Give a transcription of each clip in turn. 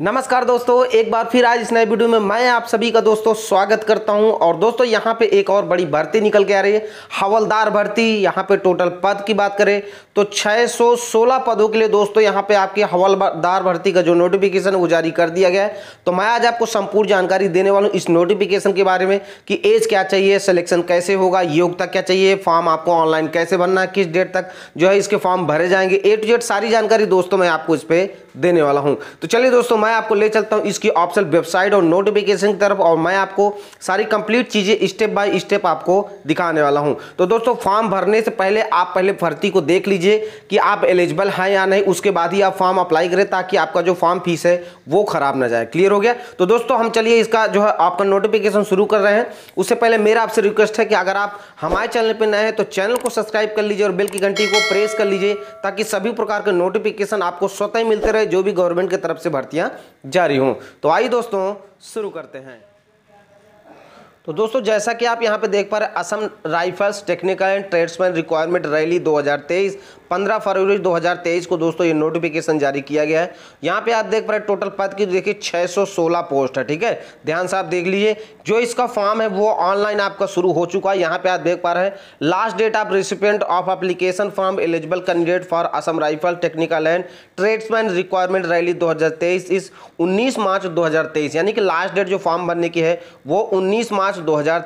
नमस्कार दोस्तों एक बार फिर आज इस नए वीडियो में मैं आप सभी का दोस्तों स्वागत करता हूं और दोस्तों यहां पे एक और बड़ी भर्ती निकल के आ रही है हवलदार भर्ती यहां पे टोटल पद की बात करें तो 616 पदों के लिए दोस्तों यहां पे आपकी हवलदार भर्ती का जो नोटिफिकेशन वो जारी कर दिया गया है तो मैं आज आपको संपूर्ण जानकारी देने वाला हूँ इस नोटिफिकेशन के बारे में कि एज क्या चाहिए सिलेक्शन कैसे होगा योग्यता क्या चाहिए फॉर्म आपको ऑनलाइन कैसे भरना है किस डेट तक जो है इसके फॉर्म भरे जाएंगे ए टू जेड सारी जानकारी दोस्तों मैं आपको इस पर देने वाला हूँ तो चलिए दोस्तों मैं आपको ले चलता हूँ इसकी ऑप्शन वेबसाइट और नोटिफिकेशन की तरफ और मैं आपको सारी कंप्लीट चीज़ें स्टेप बाय स्टेप आपको दिखाने वाला हूँ तो दोस्तों फॉर्म भरने से पहले आप पहले भर्ती को देख लीजिए कि आप एलिजिबल हैं या नहीं उसके बाद ही आप फॉर्म अप्लाई करें ताकि आपका जो फॉर्म फीस है वो ख़राब ना जाए क्लियर हो गया तो दोस्तों हम चलिए इसका जो है आपका नोटिफिकेशन शुरू कर रहे हैं उससे पहले मेरा आपसे रिक्वेस्ट है कि अगर आप हमारे चैनल पर नए हैं तो चैनल को सब्सक्राइब कर लीजिए और बिल की घंटी को प्रेस कर लीजिए ताकि सभी प्रकार के नोटिफिकेशन आपको स्वतः ही मिलते रहे जो भी गवर्नमेंट की तरफ से भर्तियां जारी हूँ तो आइए दोस्तों शुरू करते हैं तो दोस्तों जैसा कि आप यहां पे देख पा रहे Assam Rifles technical and tradesman requirement rally 2023 15 फरवरी 2023 को दोस्तों ये नोटिफिकेशन जारी किया गया है यहाँ पे आप देख पा रहे टोटल पद की देखिए 616 पोस्ट है ठीक है ध्यान से आप देख लीजिए जो इसका फॉर्म है वो ऑनलाइन आपका शुरू हो चुका है यहाँ पे आप देख पा रहे हैं last date of recipient of application form eligible candidate for Assam rifle technical and tradesman requirement rally दो इस उन्नीस मार्च दो यानी कि लास्ट डेट जो फॉर्म भरने की है वो उन्नीस मार्च मार्च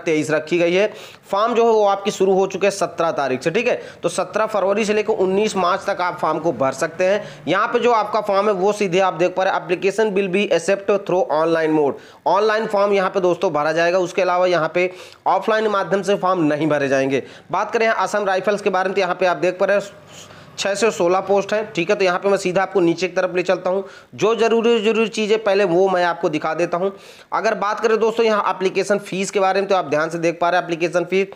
2023 रखी गई है फॉर्म जो है वो आपकी शुरू हो चुके हैं सत्रह तारीख से ठीक है तो सत्रह फरवरी से लेकर उन्नीस मार्च तक आप फॉर्म को भर सकते हैं यहाँ पे जो आपका फॉर्म है वो सीधे आप देख पा रहे हैं application will be accept through online mode online form यहाँ पे दोस्तों भरा जाएगा उसके अलावा यहाँ पे ऑफलाइन माध्यम से फॉर्म नहीं भरे जाएंगे बात करें असम राइफल्स के बारे में तो यहाँ पे आप देख पा रहे हैं छः से सोलह पोस्ट है ठीक है तो यहाँ पे मैं सीधा आपको नीचे की तरफ ले चलता हूँ जो जरूरी जरूरी चीज़ें पहले वो मैं आपको दिखा देता हूँ अगर बात करें दोस्तों यहाँ एप्लीकेशन फ़ीस के बारे में तो आप ध्यान से देख पा रहे हैं application fees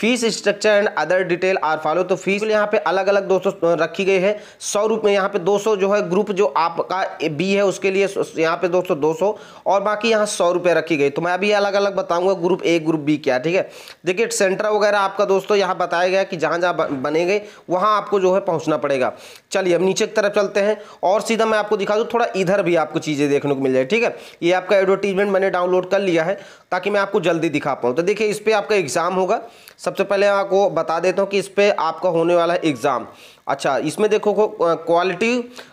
fees structure and other detail are follow तो फीस यहाँ पे अलग अलग दोस्तों रखी गई है सौ रुपये यहाँ पे 200 जो है ग्रुप जो आपका बी है उसके लिए यहाँ पे दोस्तों 200 और बाकी यहाँ सौ रुपये रखी गई तो मैं अभी अलग अलग बताऊंगा ग्रुप ए ग्रुप बी क्या ठीक है देखिए सेंटर वगैरह आपका दोस्तों यहाँ बताया गया कि जहाँ जहाँ गए वहाँ आपको जो है पहुँचना पड़ेगा चलिए अब नीचे की तरफ चलते हैं और सीधा मैं आपको दिखा दूँ थोड़ा इधर भी आपको चीज़ें देखने को मिल जाए ठीक है ये आपका एडवर्टीजमेंट मैंने डाउनलोड कर लिया है ताकि मैं आपको जल्दी दिखा पाऊँ तो देखिए इस पर आपका एग्ज़ाम होगा सबसे पहले आपको बता देता हूँ कि इस पर आपका होने वाला एग्ज़ाम अच्छा इसमें देखो quality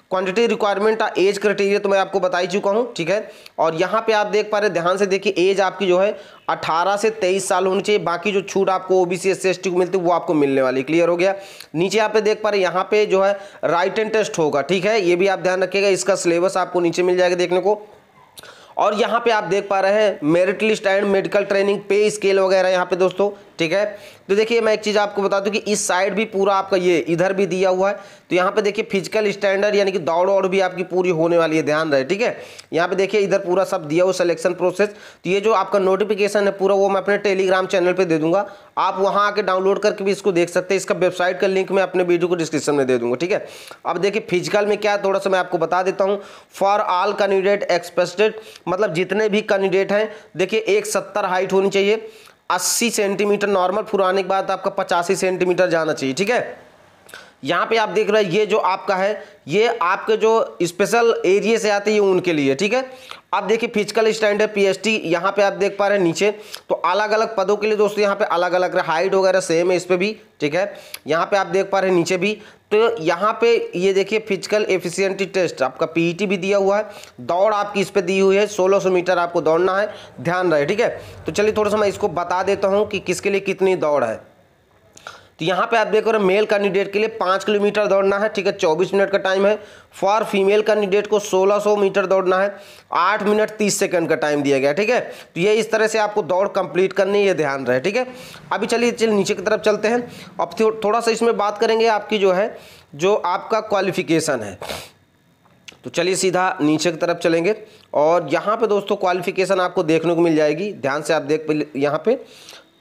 quantity requirement age criteria तो मैं आपको बता ही चुका हूँ ठीक है और यहाँ पे आप देख पा रहे ध्यान से देखिए एज आपकी जो है 18 से 23 साल होनी चाहिए बाकी जो छूट आपको ओबीसी एससी एसटी को मिलती है वो आपको मिलने वाली क्लियर हो गया नीचे आप देख पा रहे यहाँ पे जो है राइट एंड टेस्ट होगा ठीक है ये भी आप ध्यान रखिएगा इसका सिलेबस आपको नीचे मिल जाएगा देखने को और यहाँ पे आप देख पा रहे हैं merit list and medical training pay scale वगैरह यहाँ पे दोस्तों ठीक है तो देखिए मैं एक चीज़ आपको बता दूँ कि इस साइड भी पूरा आपका ये इधर भी दिया हुआ है तो यहाँ पे देखिए फिजिकल स्टैंडर्ड यानी कि दौड़ और भी आपकी पूरी होने वाली है ध्यान रहे ठीक है यहाँ पे देखिए इधर पूरा सब दिया हुआ सिलेक्शन प्रोसेस तो ये जो आपका नोटिफिकेशन है पूरा वो मैं अपने टेलीग्राम चैनल पर दे दूंगा आप वहाँ आके डाउनलोड करके भी इसको देख सकते हैं इसका वेबसाइट का लिंक मैं अपने वीडियो को डिस्क्रिप्शन में दे दूंगा ठीक है अब देखिए फिजिकल में क्या थोड़ा सा मैं आपको बता देता हूँ फॉर ऑल कैंडिडेट एक्सपेक्टेड मतलब जितने भी कैंडिडेट हैं देखिए एक सत्तर हाइट होनी चाहिए अस्सी सेंटीमीटर नॉर्मल फुराने के बाद आपका पचासी सेंटीमीटर जाना चाहिए ठीक है यहाँ पे आप देख रहे हैं ये जो आपका है ये आपके जो स्पेशल एरिए से आते हैं ये उनके लिए ठीक है आप देखिए physical standard P S T यहाँ पे आप देख पा रहे हैं नीचे तो अलग अलग पदों के लिए दोस्तों यहाँ पे अलग अलग हाइट वगैरह सेम है इस पर भी ठीक है यहाँ पे आप देख पा रहे हैं नीचे भी तो यहाँ पे ये देखिए फिजिकल एफिशिएंटी टेस्ट आपका पीईटी e भी दिया हुआ है दौड़ आपकी इस पर दी हुई है सोलह सौ मीटर आपको दौड़ना है ध्यान रहे ठीक है तो चलिए थोड़ा सा मैं इसको बता देता हूँ कि किसके लिए कितनी दौड़ है तो यहाँ पे आप देख रहे हैं मेल कैंडिडेट के लिए पाँच किलोमीटर दौड़ना है ठीक है चौबीस मिनट का टाइम है फॉर फीमेल कैंडिडेट को सोलह सौ मीटर दौड़ना है आठ मिनट तीस सेकंड का टाइम दिया गया ठीक है तो ये इस तरह से आपको दौड़ कंप्लीट करनी ये ध्यान रहे ठीक है अभी चलिए चलिए नीचे की तरफ चलते हैं अब थोड़ा सा इसमें बात करेंगे आपकी जो है जो आपका क्वालिफिकेशन है तो चलिए सीधा नीचे की तरफ चलेंगे और यहाँ पे दोस्तों क्वालिफिकेशन आपको देखने को मिल जाएगी ध्यान से आप देख यहाँ पे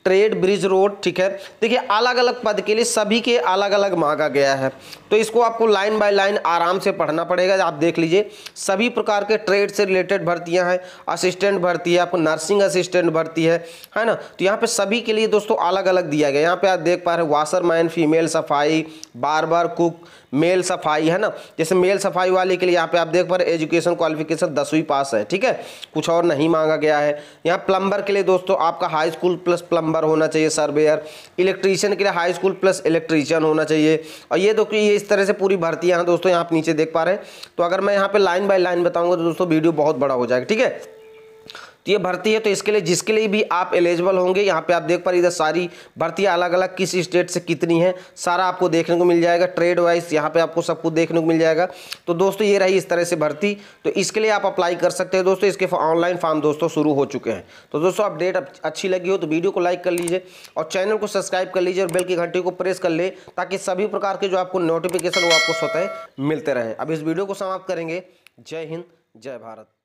ट्रेड ब्रिज रोड ठीक है देखिए अलग अलग पद के लिए सभी के अलग अलग मांगा गया है तो इसको आपको लाइन बाय लाइन आराम से पढ़ना पड़ेगा आप देख लीजिए सभी प्रकार के ट्रेड से रिलेटेड भर्तियां हैं असिस्टेंट भर्ती है आपको नर्सिंग असिस्टेंट भर्ती है है ना तो यहाँ पे सभी के लिए दोस्तों अलग अलग दिया गया यहाँ पे आप देख पा रहे वाशर मैन फीमेल सफाई बार कुक मेल सफाई है ना जैसे मेल सफाई वाले के लिए यहाँ पे आप देख पा रहे एजुकेशन क्वालिफिकेशन दसवीं पास है ठीक है कुछ और नहीं मांगा गया है यहाँ प्लम्बर के लिए दोस्तों आपका high school plus plumber plumber होना चाहिए सर्वेयर इलेक्ट्रीशियन के लिए हाई स्कूल प्लस इलेक्ट्रीशियन होना चाहिए और ये देखो ये इस तरह से पूरी भर्ती यहाँ दोस्तों यहाँ आप नीचे देख पा रहे हैं तो अगर मैं यहाँ पर लाइन बाई लाइन बताऊँगा तो दोस्तों वीडियो बहुत बड़ा हो जाएगा ठीक है तो ये भर्ती है तो इसके लिए जिसके लिए भी आप एलिजिबल होंगे यहाँ पे आप देख पा रहे इधर सारी भर्तियाँ अलग अलग किस स्टेट से कितनी है सारा आपको देखने को मिल जाएगा ट्रेड वाइज यहाँ पे आपको सब कुछ देखने को मिल जाएगा तो दोस्तों ये रही इस तरह से भर्ती तो इसके लिए आप अप्लाई कर सकते हैं दोस्तों इसके ऑनलाइन फॉर्म दोस्तों शुरू हो चुके हैं तो दोस्तों अपडेट अच्छी लगी हो तो वीडियो को लाइक कर लीजिए और चैनल को सब्सक्राइब कर लीजिए और बेल की घंटी को प्रेस कर ले ताकि सभी प्रकार के जो आपको नोटिफिकेशन वो आपको स्वतः मिलते रहे अब इस वीडियो को समाप्त करेंगे जय हिंद जय भारत